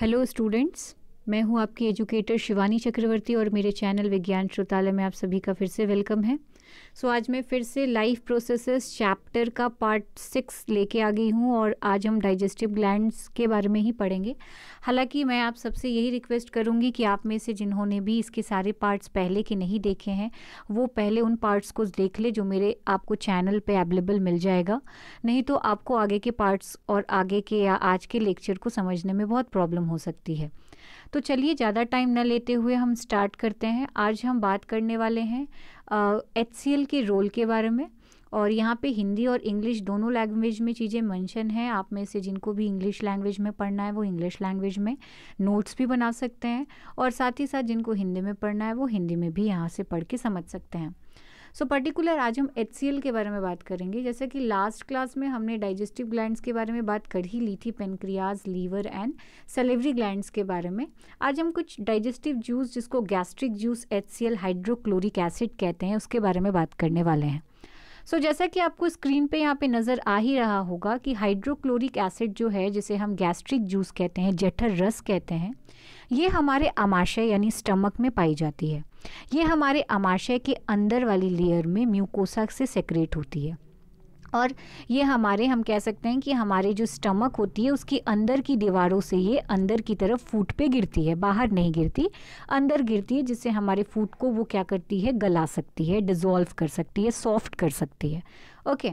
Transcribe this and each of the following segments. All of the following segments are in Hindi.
हेलो स्टूडेंट्स मैं हूं आपकी एजुकेटर शिवानी चक्रवर्ती और मेरे चैनल विज्ञान श्रोतालय में आप सभी का फिर से वेलकम है सो so, आज मैं फिर से लाइफ प्रोसेसेस चैप्टर का पार्ट सिक्स लेके आ गई हूँ और आज हम डाइजेस्टिव ग्लैंड्स के बारे में ही पढ़ेंगे हालांकि मैं आप सबसे यही रिक्वेस्ट करूँगी कि आप में से जिन्होंने भी इसके सारे पार्ट्स पहले के नहीं देखे हैं वो पहले उन पार्ट्स को देख ले जो मेरे आपको चैनल पर अवेलेबल मिल जाएगा नहीं तो आपको आगे के पार्ट्स और आगे के या आज के लेक्चर को समझने में बहुत प्रॉब्लम हो सकती है तो चलिए ज़्यादा टाइम ना लेते हुए हम स्टार्ट करते हैं आज हम बात करने वाले हैं एच सी एल के रोल के बारे में और यहाँ पे हिंदी और इंग्लिश दोनों लैंग्वेज में चीज़ें मेंशन हैं आप में से जिनको भी इंग्लिश लैंग्वेज में पढ़ना है वो इंग्लिश लैंग्वेज में नोट्स भी बना सकते हैं और साथ ही साथ जिनको हिंदी में पढ़ना है वो हिंदी में भी यहाँ से पढ़ के समझ सकते हैं सो पर्टिकुलर आज हम एच के बारे में बात करेंगे जैसे कि लास्ट क्लास में हमने डाइजेस्टिव ग्लैंड्स के बारे में बात कर ही ली थी pancreas liver and salivary glands के बारे में आज हम कुछ डाइजेस्टिव जूस जिसको gastric juice H hydrochloric acid कहते हैं उसके बारे में बात करने वाले हैं सो so, जैसा कि आपको स्क्रीन पे यहाँ पे नज़र आ ही रहा होगा कि हाइड्रोक्लोरिक एसिड जो है जिसे हम गैस्ट्रिक जूस कहते हैं जठर रस कहते हैं ये हमारे आमाशय यानी स्टमक में पाई जाती है ये हमारे आमाशय के अंदर वाली लेयर में म्यूकोसा से सेक्रेट होती है और ये हमारे हम कह सकते हैं कि हमारे जो स्टमक होती है उसके अंदर की दीवारों से ये अंदर की तरफ फूट पे गिरती है बाहर नहीं गिरती अंदर गिरती है जिससे हमारे फूट को वो क्या करती है गला सकती है डिज़ोल्व कर सकती है सॉफ्ट कर सकती है ओके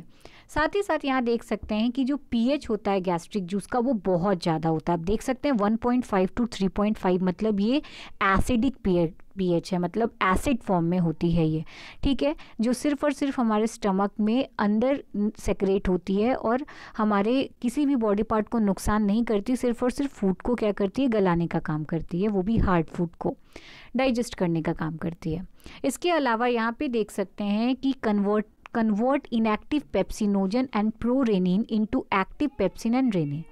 साथ ही साथ यहाँ देख सकते हैं कि जो पीएच होता है गैस्ट्रिक जूस का वो बहुत ज़्यादा होता है आप देख सकते हैं 1.5 टू 3.5 मतलब ये एसिडिक पीएच है मतलब एसिड फॉर्म में होती है ये ठीक है जो सिर्फ और सिर्फ हमारे स्टमक में अंदर सेक्रेट होती है और हमारे किसी भी बॉडी पार्ट को नुकसान नहीं करती सिर्फ और सिर्फ फूड को क्या करती है गलाने का काम करती है वो भी हार्ड फूड को डाइजेस्ट करने का काम करती है इसके अलावा यहाँ पर देख सकते हैं कि convert convert inactive pepsinogen and prorenin into active pepsin and rennin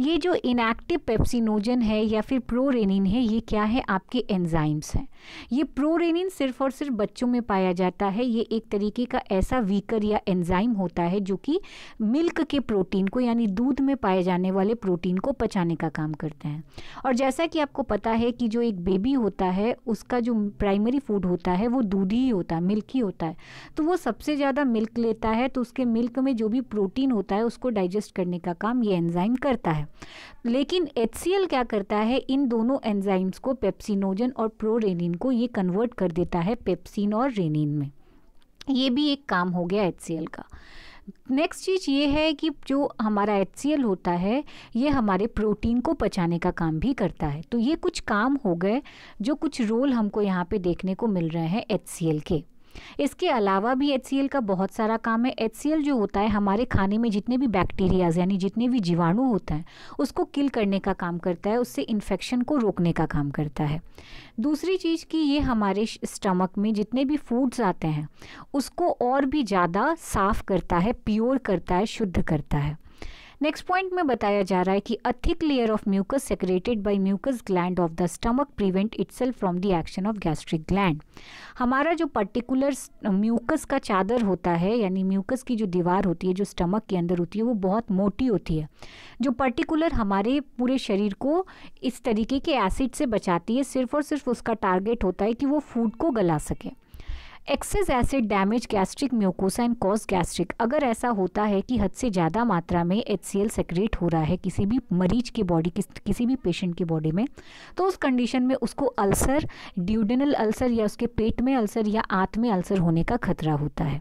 ये जो इनएक्टिव पेप्सिनोजन है या फिर प्रोरेनिन है ये क्या है आपके एंजाइम्स हैं ये प्रोरेनिन सिर्फ और सिर्फ बच्चों में पाया जाता है ये एक तरीके का ऐसा वीकर या एंजाइम होता है जो कि मिल्क के प्रोटीन को यानी दूध में पाए जाने वाले प्रोटीन को पचाने का काम करते हैं और जैसा कि आपको पता है कि जो एक बेबी होता है उसका जो प्राइमरी फूड होता है वो दूध ही होता है मिल्क ही होता है तो वो सबसे ज़्यादा मिल्क लेता है तो उसके मिल्क में जो भी प्रोटीन होता है उसको डाइजेस्ट करने का काम ये एंजाइम करता है करता है लेकिन एच क्या करता है इन दोनों एंजाइम्स को पेप्सिनोजन और प्रोरेनिन को ये कन्वर्ट कर देता है पेप्सिन और रेनिन में ये भी एक काम हो गया एच का नेक्स्ट चीज़ ये है कि जो हमारा एच होता है ये हमारे प्रोटीन को पचाने का काम भी करता है तो ये कुछ काम हो गए जो कुछ रोल हमको यहाँ पे देखने को मिल रहे हैं एच के इसके अलावा भी एच का बहुत सारा काम है एच जो होता है हमारे खाने में जितने भी बैक्टीरियाज यानी जितने भी जीवाणु होते हैं उसको किल करने का काम करता है उससे इन्फेक्शन को रोकने का काम करता है दूसरी चीज़ कि ये हमारे स्टमक में जितने भी फूड्स आते हैं उसको और भी ज़्यादा साफ़ करता है प्योर करता है शुद्ध करता है नेक्स्ट पॉइंट में बताया जा रहा है कि a thick layer of mucus secreted by mucus gland of the stomach prevent itself from the action of gastric gland हमारा जो पर्टिकुलर म्यूकस का चादर होता है यानी म्यूकस की जो दीवार होती है जो स्टमक के अंदर होती है वो बहुत मोटी होती है जो पर्टिकुलर हमारे पूरे शरीर को इस तरीके के एसिड से बचाती है सिर्फ और सिर्फ उसका टारगेट होता है कि वो फूड को गला सके excess acid damage gastric mucosa and cause gastric अगर ऐसा होता है कि हद से ज़्यादा मात्रा में एच सी सेक्रेट हो रहा है किसी भी मरीज की बॉडी किस, किसी भी पेशेंट की बॉडी में तो उस कंडीशन में उसको अल्सर ड्यूडिनल अल्सर या उसके पेट में अल्सर या आँत में अल्सर होने का खतरा होता है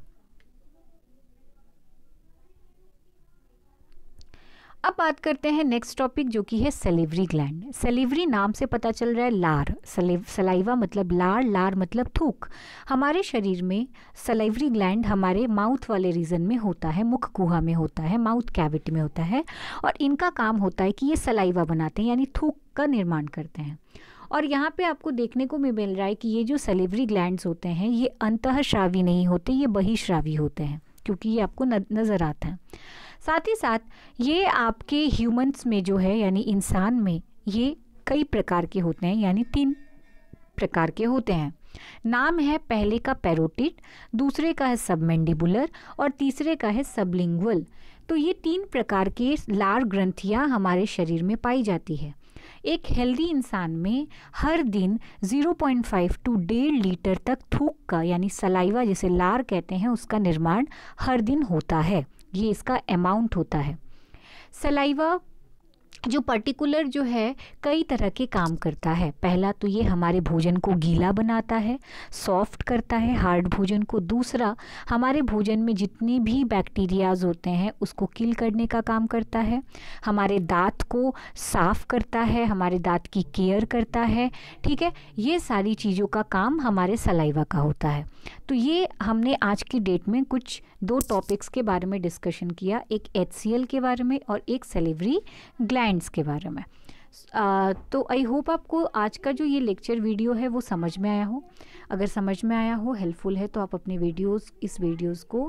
अब बात करते हैं नेक्स्ट टॉपिक जो कि है सेलिवरी ग्लैंड सेलिवरी नाम से पता चल रहा है लार सलाइवा मतलब लार लार मतलब थूक हमारे शरीर में सलेवरी ग्लैंड हमारे माउथ वाले रीजन में होता है मुख गुहा में होता है माउथ कैविटी में होता है और इनका काम होता है कि ये सलाइवा बनाते हैं यानी थूक का निर्माण करते हैं और यहाँ पे आपको देखने को भी मिल रहा है कि ये जो सेलिवरी ग्लैंड्स होते हैं ये अंतःश्रावी नहीं होते ये बहिश्रावी होते हैं क्योंकि ये आपको नज़र आता है साथ ही साथ ये आपके ह्यूमंस में जो है यानी इंसान में ये कई प्रकार के होते हैं यानी तीन प्रकार के होते हैं नाम है पहले का पैरोटिड दूसरे का है सबमेंडिबुलर और तीसरे का है सबलिंगुअल तो ये तीन प्रकार के लार ग्रंथियाँ हमारे शरीर में पाई जाती है एक हेल्दी इंसान में हर दिन 0.5 टू डेढ़ लीटर तक थूक का यानी सलाइवा जिसे लार कहते हैं उसका निर्माण हर दिन होता है ये इसका अमाउंट होता है सलाइवा जो पर्टिकुलर जो है कई तरह के काम करता है पहला तो ये हमारे भोजन को गीला बनाता है सॉफ्ट करता है हार्ड भोजन को दूसरा हमारे भोजन में जितने भी बैक्टीरियाज होते हैं उसको किल करने का काम करता है हमारे दांत को साफ़ करता है हमारे दांत की केयर करता है ठीक है ये सारी चीज़ों का काम हमारे सलाइवा का होता है तो ये हमने आज की डेट में कुछ दो टॉपिक्स के बारे में डिस्कशन किया एक एच के बारे में और एक सेलिवरी ग्लैंड ट्रेंड्स के बारे में आ, तो आई होप आपको आज का जो ये लेक्चर वीडियो है वो समझ में आया हो अगर समझ में आया हो हेल्पफुल है तो आप अपने वीडियोस इस वीडियोस को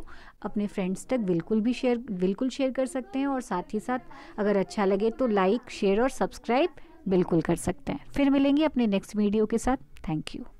अपने फ्रेंड्स तक बिल्कुल भी शेयर बिल्कुल शेयर कर सकते हैं और साथ ही साथ अगर अच्छा लगे तो लाइक शेयर और सब्सक्राइब बिल्कुल कर सकते हैं फिर मिलेंगे अपने नेक्स्ट वीडियो के साथ थैंक यू